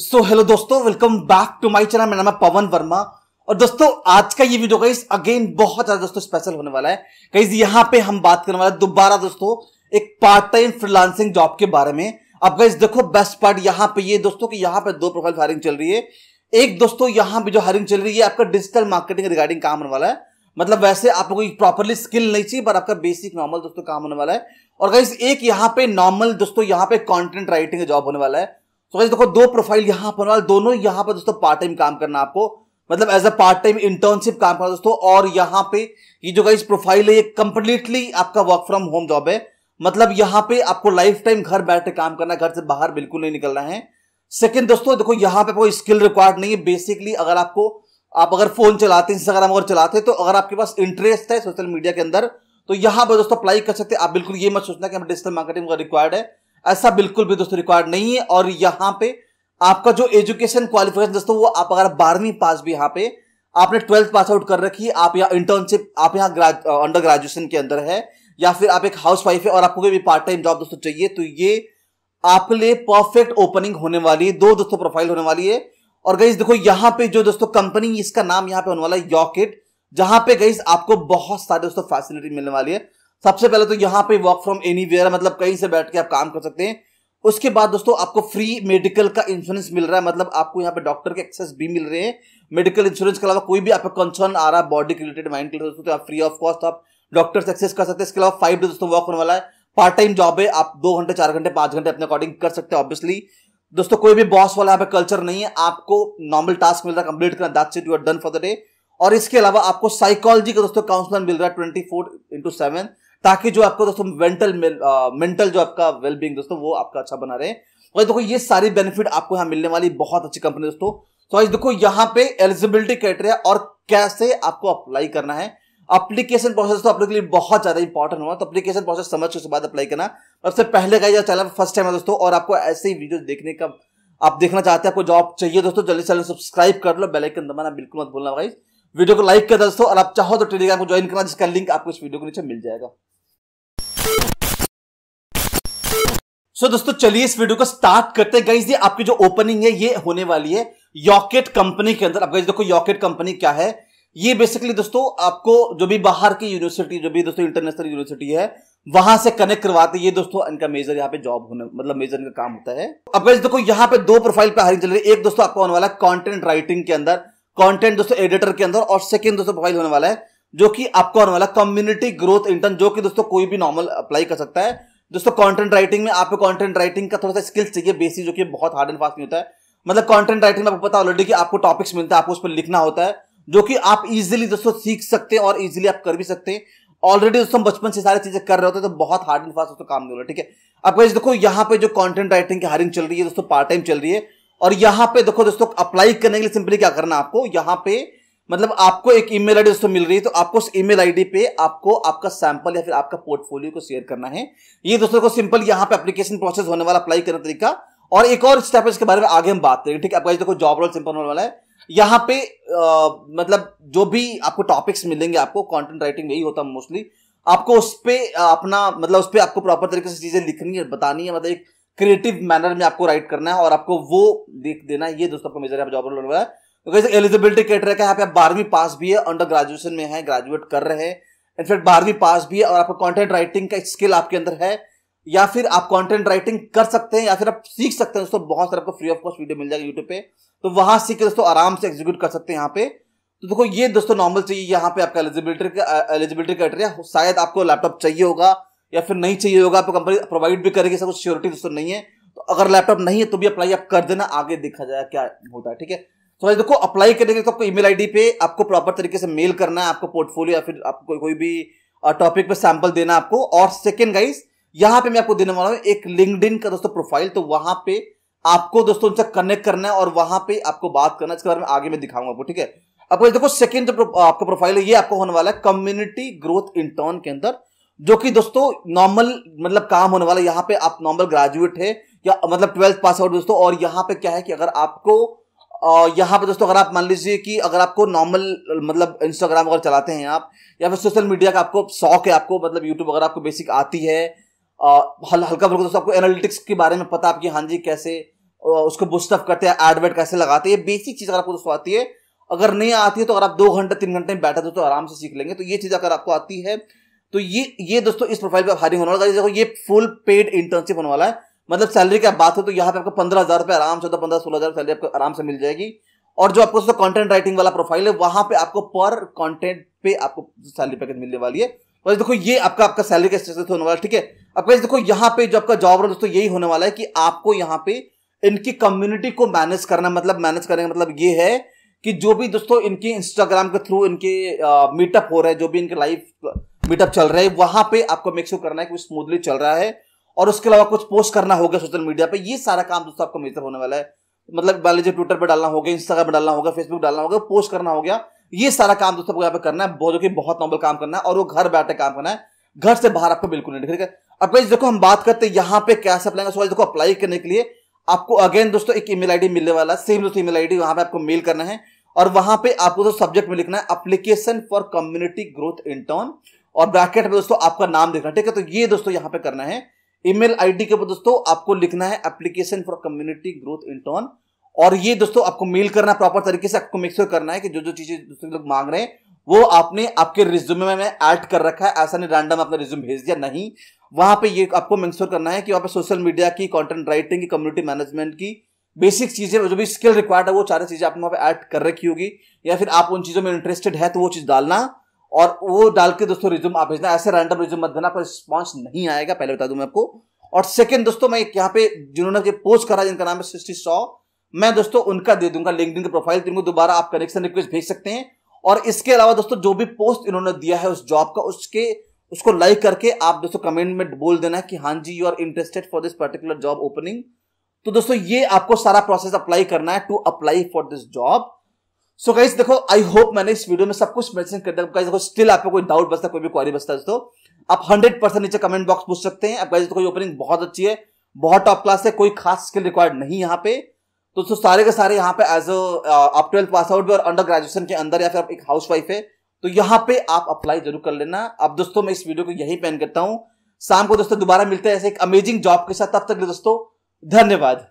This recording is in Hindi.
सो हेलो दोस्तों welcome back to my channel मेरा नाम है पवन वर्मा और दोस्तों आज का ये वीडियो गाइस अगेन बहुत ज्यादा दोस्तों स्पेशल होने वाला है गाइस यहाँ पे हम बात करने वाला दोबारा दोस्तों एक पार्ट टाइम फ्रीलांसिंग जॉब के बारे में अब गाइस देखो बेस्ट पार्ट यहाँ पे ये दोस्तों की यहाँ पे दो प्रोफाइल हायरिंग चल रही है एक दोस्तों यहाँ पे जो हायरिंग चल रही है आपका डिजिटल मार्केटिंग रिगार्डिंग काम होने वाला है मतलब वैसे आपको कोई प्रॉपरली स्किल नहीं चाहिए पर आपका बेसिक नॉर्मल दोस्तों काम होने वाला है और गाइस एक यहाँ पे नॉर्मल दोस्तों यहाँ पे कॉन्टेंट राइटिंग जॉब होने वाला है तो गाइस देखो दो प्रोफाइल यहां पर दोनों यहां पर दोस्तों पार्ट टाइम काम करना आपको मतलब as a part time internship काम करना दोस्तों और यहां पे ये जो गाइस प्रोफाइल है ये कंप्लीटली आपका वर्क फ्रॉम होम जॉब है मतलब यहां पे आपको लाइफ टाइम घर बैठे काम करना घर से बाहर बिल्कुल नहीं निकलना है सेकेंड दोस्तों देखो यहां पे कोई स्किल रिक्वायर्ड नहीं है बेसिकली अगर आपको आप अगर फोन चलाते हैं इंस्टाग्राम अगर चलाते हैं तो अगर आपके पास इंटरेस्ट है सोशल मीडिया के अंदर तो यहां पर दोस्तों अप्लाई कर सकते हैं आप बिल्कुल ये मत सोचना कि हम डिजिटल मार्केटिंग का रिक्वायर्ड है ऐसा बिल्कुल भी दोस्तों रिक्वायर्ड नहीं है और यहाँ पे आपका जो एजुकेशन क्वालिफिकेशन दोस्तों वो आप अगर बारहवीं पास भी यहां पे आपने ट्वेल्थ पास आउट कर रखी है आप यहाँ इंटर्नशिप आप यहाँ अंडर ग्रेजुएशन uh, के अंदर है या फिर आप एक हाउस वाइफ है और आपको कोई भी पार्ट टाइम जॉब दोस्तों चाहिए तो ये आपके लिए परफेक्ट ओपनिंग होने वाली है दो दोस्तों प्रोफाइल होने वाली है और गई देखो यहाँ पे जो दोस्तों कंपनी इसका नाम यहाँ पे होने वाला है यॉकेट जहां पे गई आपको बहुत सारे दोस्तों फैसिलिटी मिलने वाली है सबसे पहले तो यहाँ पे वर्क फ्रॉम एनी मतलब कहीं से बैठ के आप काम कर सकते हैं उसके बाद दोस्तों आपको फ्री मेडिकल का इंश्योरेंस मिल रहा है मतलब आपको यहाँ पे डॉक्टर के एक्सेस भी मिल रहे हैं मेडिकल इंश्योरेंस के अलावा कोई भी आपका कंसर्न आ रहा है बॉडी के रिलेटेड माइंड के दोस्तों तो आप फ्री ऑफ कॉस्ट आप डॉक्टर से एक्सेस कर सकते हैं इसके अलावा फाइव डे दोस्तों वर्क होने वाला है पार्ट टाइम जॉब है आप दो घंटे चार घंटे पांच घंटे अपने अकॉर्डिंग कर सकते हैं ऑब्वियसली दोस्तों कोई भी बॉस वाला यहाँ पे कल्चर नहीं है आपको नॉर्मल टास्क मिल रहा है कंप्लीट करना that's it you are done for the day और इसके अलावा आपको साइकोलॉजी का दोस्तों काउंसलर मिल रहा है ट्वेंटी फोर इंटू सेवन ताकि जो आपको दोस्तों मेंटल मेंटल जो आपका वेलबींग दोस्तों वो आपका अच्छा बना रहे और देखो ये सारी बेनिफिट आपको यहाँ मिलने वाली बहुत अच्छी कंपनी दोस्तों तो आज देखो यहाँ पे एलिजिबिलिटी क्राइटेरिया और कैसे आपको अप्लाई करना है अप्लीकेशन प्रोसेस तो आप लोग के लिए बहुत ज्यादा इंपॉर्टेंट हुआ तो अप्लीकेशन प्रोसेस समझ के उसके बाद अप्लाई करना और सबसे पहले का यह चैनल फर्स्ट टाइम है दोस्तों और आपको ऐसे ही वीडियो देखने का आप देखना चाहते हैं आपको जॉब चाहिए दोस्तों जल्दी से सब्सक्राइब कर लो आइकन दबाना बिल्कुल मत भूलना भाई वीडियो को लाइक कर दोस्तों और आप चाहो तो टेलीग्राम को ज्वाइन करना जिसका लिंक आपको इस वीडियो के नीचे मिल जाएगा सो so, दोस्तों चलिए इस वीडियो को स्टार्ट करते हैं गई ये आपकी जो ओपनिंग है ये होने वाली है यॉकेट कंपनी के अंदर अब गाइज देखो यॉकेट कंपनी क्या है ये बेसिकली दोस्तों आपको जो भी बाहर की यूनिवर्सिटी जो भी दोस्तों इंटरनेशनल यूनिवर्सिटी है वहां से कनेक्ट करवाते ये दोस्तों इनका मेजर यहाँ पे जॉब होने मतलब मेजर इनका काम होता है अब गाइज देखो यहाँ पे दो प्रोफाइल पे हरिंग चल रही है एक दोस्तों आपका होने वाला है कॉन्टेंट राइटिंग के अंदर कॉन्टेंट दोस्तों एडिटर के अंदर और सेकेंड दोस्तों प्रोफाइल होने वाला है जो कि आपको आने वाला कम्युनिटी ग्रोथ इंटर्न जो कि दोस्तों कोई भी नॉर्मल अप्लाई कर सकता है दोस्तों कंटेंट राइटिंग में आपको कंटेंट राइटिंग का थोड़ा सा स्किल्स चाहिए बेसिक जो कि बहुत हार्ड एंड फास्ट नहीं होता है मतलब कंटेंट राइटिंग में आपको पता ऑलरेडी कि आपको टॉपिक्स मिलता है आपको उस पर लिखना होता है जो कि आप इजिली दोस्तों सीख सकते हैं और इजिली आप कर भी सकते हैं ऑलरेडी दोस्तों बचपन से सारी चीजें कर रहे होते हैं तो बहुत हार्ड एंड फास्ट दोस्तों काम नहीं हो रहा ठीक है अब वैसे देखो यहाँ पे जो कंटेंट राइटिंग की हायरिंग चल रही है दोस्तों पार्ट टाइम चल रही है और यहाँ पे देखो दोस्तों अप्लाई करने के लिए सिंपली क्या करना आपको यहाँ पे मतलब आपको एक ईमेल आईडी दोस्तों मिल रही है तो आपको उस ईमेल आईडी पे आपको आपका सैंपल या फिर आपका पोर्टफोलियो को शेयर करना है ये दोस्तों को सिंपल यहाँ पे एप्लीकेशन प्रोसेस होने वाला अप्लाई करने तरीका और एक और स्टेप है इसके बारे में आगे हम बात करेंगे ठीक है आपका देखो जॉब रोल सिंपल होने वाला है यहाँ पे आ, मतलब जो भी आपको टॉपिक्स मिलेंगे आपको कॉन्टेंट राइटिंग यही होता है मोस्टली आपको उस पर अपना मतलब उस पर आपको प्रॉपर तरीके से चीजें लिखनी है बतानी है मतलब एक क्रिएटिव मैनर में आपको राइट करना है और आपको वो देख देना है ये दोस्तों आपको मेजर है जॉब रोल वाला है तो कैसे एलिजिबिलिटी क्राइटेरिया यहाँ पे आप बारहवीं पास भी है अंडर ग्रेजुएशन में है ग्रेजुएट कर रहे हैं इनफैक्ट बारहवीं पास भी है और आपका कॉन्टेंट राइटिंग का स्किल आपके अंदर है या फिर आप कॉन्टेंट राइटिंग कर सकते हैं या फिर आप सीख सकते हैं दोस्तों बहुत सारे आपको फ्री ऑफ कॉस्ट वीडियो मिल जाएगा यूट्यूब पे तो वहां सीख के दोस्तों आराम से एग्जीक्यूट कर सकते हैं यहाँ पे तो देखो ये दोस्तों नॉर्मल चाहिए यहाँ पे आपका एलिजिबिलिटी एलिजिबिलिटी क्राइटेरिया शायद आपको लैपटॉप चाहिए होगा या फिर नहीं चाहिए होगा आपको कंपनी प्रोवाइड भी करेगी सब कुछ श्योरिटी दोस्तों नहीं है तो अगर लैपटॉप नहीं है तो भी अप्लाई आप कर देना आगे देखा जाए क्या होता है ठीक है तो भाई देखो अप्लाई करने के लिए आपको ईमेल आईडी पे आपको प्रॉपर तरीके से मेल करना है आपको पोर्टफोलियो या फिर आपको कोई भी टॉपिक पे सैंपल देना आपको और सेकेंड गाइस यहाँ पे मैं आपको देने वाला हूँ एक लिंकड का दोस्तों प्रोफाइल तो वहां पे आपको दोस्तों उनसे कनेक्ट करना है और वहां पे आपको बात करना है इसके बारे में आगे मैं दिखाऊंगा आपको ठीक है अब देखो सेकेंड जो आपका प्रोफाइल है ये आपको होने वाला है कम्युनिटी ग्रोथ इंटर्न के अंदर जो कि दोस्तों नॉर्मल मतलब काम होने वाला है यहाँ पे आप नॉर्मल ग्रेजुएट है या मतलब ट्वेल्थ पास आउट दोस्तों और यहाँ पे क्या है कि अगर आपको यहाँ पर दोस्तों अगर आप मान लीजिए कि अगर आपको नॉर्मल मतलब इंस्टाग्राम वगैरह चलाते हैं आप या फिर सोशल मीडिया का आपको शौक है आपको मतलब यूट्यूब अगर आपको बेसिक आती है हल, हल्का फुल्का दोस्तों आपको एनालिटिक्स के बारे में पता आपकी हाँ जी कैसे उसको बुस्टअप करते हैं एडवर्ट कैसे लगाते हैं बेसिक चीज़ अगर आपको दोस्तों आती है अगर नहीं आती है तो अगर आप दो घंटे तीन घंटे में बैठे दोस्तों आराम से सीख लेंगे तो ये चीज़ अगर आपको आती है तो ये ये दोस्तों इस प्रोफाइल पर हायरिंग होने वाला है ये फुल पेड इंटर्नशिप होने वाला है मतलब सैलरी की आप बात हो तो यहाँ पे आपको पंद्रह हज़ार रुपये आराम से तो पंद्रह सोलह हज़ार सैलरी आपको आराम से मिल जाएगी और जो आपको कंटेंट राइटिंग वाला प्रोफाइल है वहाँ पे आपको पर कंटेंट पे आपको सैलरी पैकेज मिलने वाली है और देखो ये आपका आपका सैलरी का स्टेटस होने वाला है ठीक है अब देखो यहाँ पे जो आपका जॉब रहा दोस्तों यही होने वाला है कि आपको यहाँ पे इनकी कम्युनिटी को मैनेज करना मतलब मैनेज करने का मतलब ये है कि जो भी दोस्तों इनके इंस्टाग्राम के थ्रू इनके मीटअप हो रहे हैं जो भी इनके लाइव मीटअप चल रहे हैं वहां पे आपको मेक श्योर करना है कि स्मूथली चल रहा है और उसके अलावा कुछ पोस्ट करना होगा सोशल मीडिया पे ये सारा काम दोस्तों आपको मेजर होने वाला है मतलब मान लीजिए ट्विटर पर डालना होगा इंस्टाग्राम पर डालना होगा फेसबुक डालना होगा पोस्ट करना हो गया ये सारा काम दोस्तों आपको यहाँ पे करना है बहुत जो बहुत नॉर्मल काम करना है और वो घर बैठे काम करना है घर से बाहर आपको बिल्कुल नहीं ठीक है अब गाइस देखो हम बात करते हैं यहाँ पे कैसे अप्लाई सॉरी देखो अप्लाई करने के लिए आपको अगेन दोस्तों एक ईमेल आईडी मिलने वाला सेम दोस्तों ईमेल आईडी वहां पे आपको मेल करना है और वहां पे आपको दोस्तों सब्जेक्ट में लिखना है application for community growth intern और ब्रैकेट में दोस्तों आपका नाम लिखना है ठीक है तो ये दोस्तों यहाँ पे करना है ईमेल आईडी के ऊपर दोस्तों आपको लिखना है application for community growth intern और ये दोस्तों आपको मेल करना प्रॉपर तरीके से आपको मेक करना है कि जो जो चीजें दोस्तों लोग मांग रहे हैं वो आपने आपके रिज्यूमे में ऐड कर रखा है ऐसा नहीं रैंडम आपने रिज्यूम भेज दिया नहीं वहां पे ये आपको मेंश्योर करना है कि वहां पे सोशल मीडिया की कंटेंट राइटिंग की कम्युनिटी मैनेजमेंट की बेसिक चीजें जो भी स्किल रिक्वायर्ड है वो सारी चीजें आपने वहां पे ऐड कर रखी होगी या फिर आप उन चीजों में इंटरेस्टेड है तो वो चीज डालना और वो डाल के दोस्तों रिज्यूम आप भेजना ऐसे रैंडम रिज्यूम मत देना पर रिस्पॉन्स नहीं आएगा पहले बता दूं मैं आपको और सेकंड दोस्तों मैं यहाँ पे जिन्होंने पोस्ट करा जिनका नाम है सृष्टि सौ मैं दोस्तों उनका दे दूंगा लिंक के प्रोफाइल तुमको दोबारा आप कनेक्शन रिक्वेस्ट भेज सकते हैं और इसके अलावा दोस्तों जो भी पोस्ट इन्होंने दिया है उस जॉब का उसके उसको लाइक करके आप दोस्तों कमेंट में बोल देना कि हाँ जी you are interested for this particular job opening तो दोस्तों ये आपको सारा प्रोसेस अप्लाई करना है to apply for this job so guys देखो आई होप मैंने इस वीडियो में सब कुछ मेंशन कर दिया गाइस देखो स्टिल आपको कोई डाउट बचता कोई भी क्वारी बचता है तो आप हंड्रेड परसेंट नीचे कमेंट बॉक्स पूछ सकते हैं अब गाइस ओपनिंग बहुत अच्छी है बहुत टॉप क्लास है कोई खास स्किल रिक्वायर्ड नहीं यहाँ पे तो दोस्तों सारे के सारे यहाँ पे एज अ आप ट्वेल्थ पास आउट भी और अंडर ग्रेजुएशन के अंदर या फिर आप एक हाउस वाइफ है तो यहाँ पे आप अप्लाई जरूर कर लेना अब दोस्तों मैं इस वीडियो को यही पेन करता हूँ शाम को दोस्तों दोबारा मिलते हैं ऐसे एक अमेजिंग जॉब के साथ तब तक दोस्तों धन्यवाद